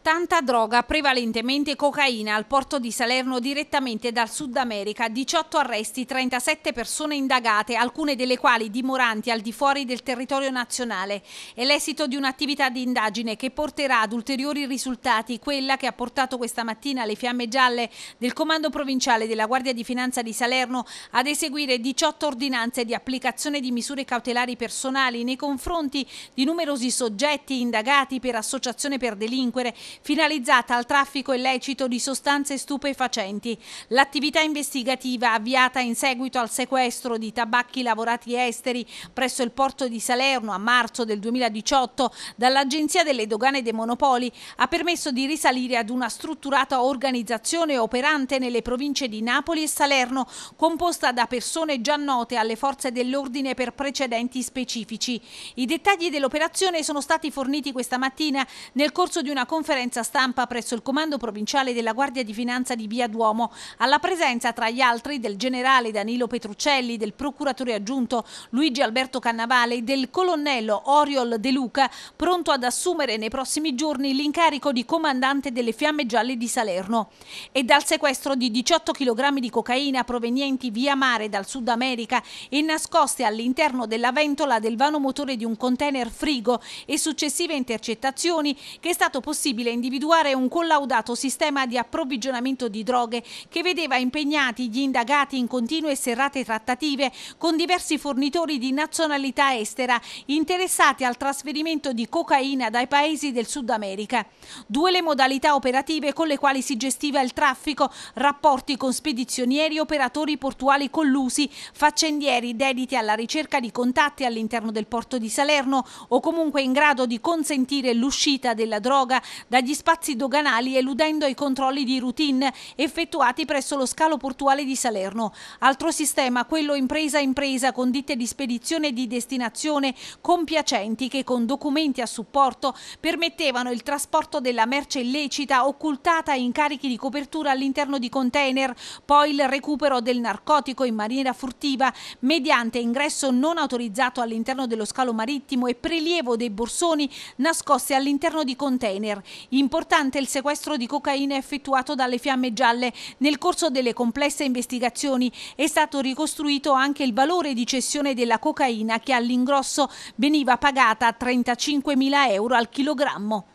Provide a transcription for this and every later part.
Tanta droga, prevalentemente cocaina, al porto di Salerno direttamente dal Sud America, 18 arresti, 37 persone indagate, alcune delle quali dimoranti al di fuori del territorio nazionale. È l'esito di un'attività di indagine che porterà ad ulteriori risultati, quella che ha portato questa mattina le fiamme gialle del Comando Provinciale della Guardia di Finanza di Salerno ad eseguire 18 ordinanze di applicazione di misure cautelari personali nei confronti di numerosi soggetti indagati per associazione per delinquere finalizzata al traffico illecito di sostanze stupefacenti. L'attività investigativa avviata in seguito al sequestro di tabacchi lavorati esteri presso il porto di Salerno a marzo del 2018 dall'Agenzia delle Dogane dei Monopoli ha permesso di risalire ad una strutturata organizzazione operante nelle province di Napoli e Salerno, composta da persone già note alle forze dell'ordine per precedenti specifici. I dettagli dell'operazione sono stati forniti questa mattina nel corso di una conferenza conferenza stampa presso il comando provinciale della Guardia di Finanza di Via Duomo, alla presenza tra gli altri del generale Danilo Petruccelli, del procuratore aggiunto Luigi Alberto Cannavale e del colonnello Oriol De Luca, pronto ad assumere nei prossimi giorni l'incarico di comandante delle Fiamme Gialle di Salerno. E dal sequestro di 18 kg di cocaina provenienti via mare dal Sud America e nascoste all'interno della ventola del vano motore di un container frigo e successive intercettazioni che è stato possibile possibile individuare un collaudato sistema di approvvigionamento di droghe che vedeva impegnati gli indagati in continue e serrate trattative con diversi fornitori di nazionalità estera interessati al trasferimento di cocaina dai paesi del Sud America. Due le modalità operative con le quali si gestiva il traffico, rapporti con spedizionieri, operatori portuali collusi, faccendieri dediti alla ricerca di contatti all'interno del porto di Salerno o comunque in grado di consentire l'uscita della droga da dagli spazi doganali eludendo i controlli di routine effettuati presso lo scalo portuale di Salerno. Altro sistema, quello impresa-impresa con ditte di spedizione e di destinazione compiacenti che con documenti a supporto permettevano il trasporto della merce illecita occultata in carichi di copertura all'interno di container, poi il recupero del narcotico in maniera furtiva mediante ingresso non autorizzato all'interno dello scalo marittimo e prelievo dei borsoni nascosti all'interno di container. Importante il sequestro di cocaina effettuato dalle fiamme gialle. Nel corso delle complesse investigazioni è stato ricostruito anche il valore di cessione della cocaina che all'ingrosso veniva pagata a 35.000 euro al chilogrammo.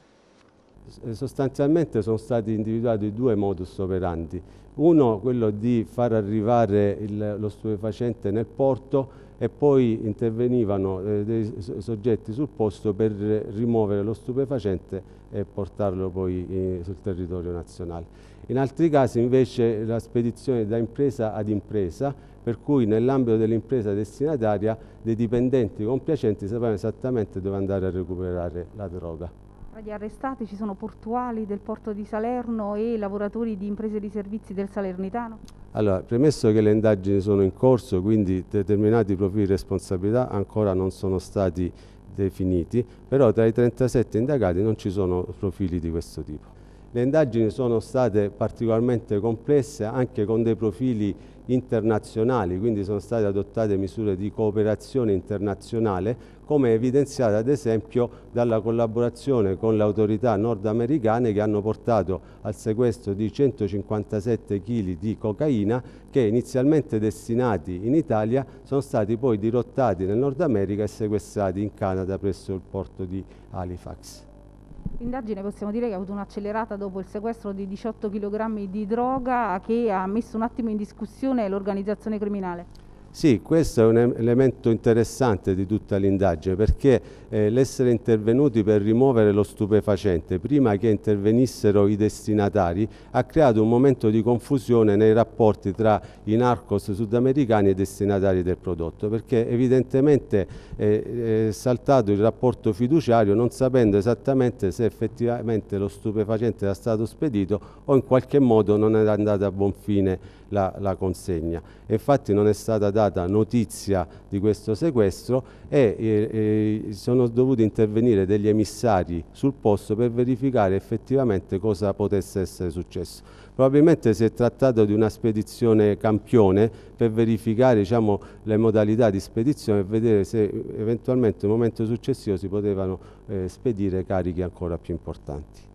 Eh, sostanzialmente sono stati individuati due modus operandi. Uno, quello di far arrivare il, lo stupefacente nel porto e poi intervenivano eh, dei soggetti sul posto per rimuovere lo stupefacente e portarlo poi in, eh, sul territorio nazionale. In altri casi invece la spedizione da impresa ad impresa, per cui nell'ambito dell'impresa destinataria dei dipendenti compiacenti sapevano esattamente dove andare a recuperare la droga. Tra gli arrestati ci sono portuali del porto di Salerno e lavoratori di imprese di servizi del Salernitano? Allora, premesso che le indagini sono in corso, quindi determinati profili di responsabilità ancora non sono stati definiti, però tra i 37 indagati non ci sono profili di questo tipo. Le indagini sono state particolarmente complesse anche con dei profili internazionali, quindi sono state adottate misure di cooperazione internazionale, come evidenziata ad esempio dalla collaborazione con le autorità nordamericane che hanno portato al sequestro di 157 kg di cocaina che inizialmente destinati in Italia sono stati poi dirottati nel Nord America e sequestrati in Canada presso il porto di Halifax. L'indagine possiamo dire che ha avuto un'accelerata dopo il sequestro di 18 kg di droga che ha messo un attimo in discussione l'organizzazione criminale. Sì, questo è un elemento interessante di tutta l'indagine perché eh, l'essere intervenuti per rimuovere lo stupefacente prima che intervenissero i destinatari ha creato un momento di confusione nei rapporti tra i narcos sudamericani e i destinatari del prodotto perché evidentemente eh, è saltato il rapporto fiduciario non sapendo esattamente se effettivamente lo stupefacente era stato spedito o in qualche modo non era andato a buon fine la, la consegna. Infatti non è stata data notizia di questo sequestro e eh, sono dovuti intervenire degli emissari sul posto per verificare effettivamente cosa potesse essere successo. Probabilmente si è trattato di una spedizione campione per verificare diciamo, le modalità di spedizione e vedere se eventualmente nel momento successivo si potevano eh, spedire carichi ancora più importanti.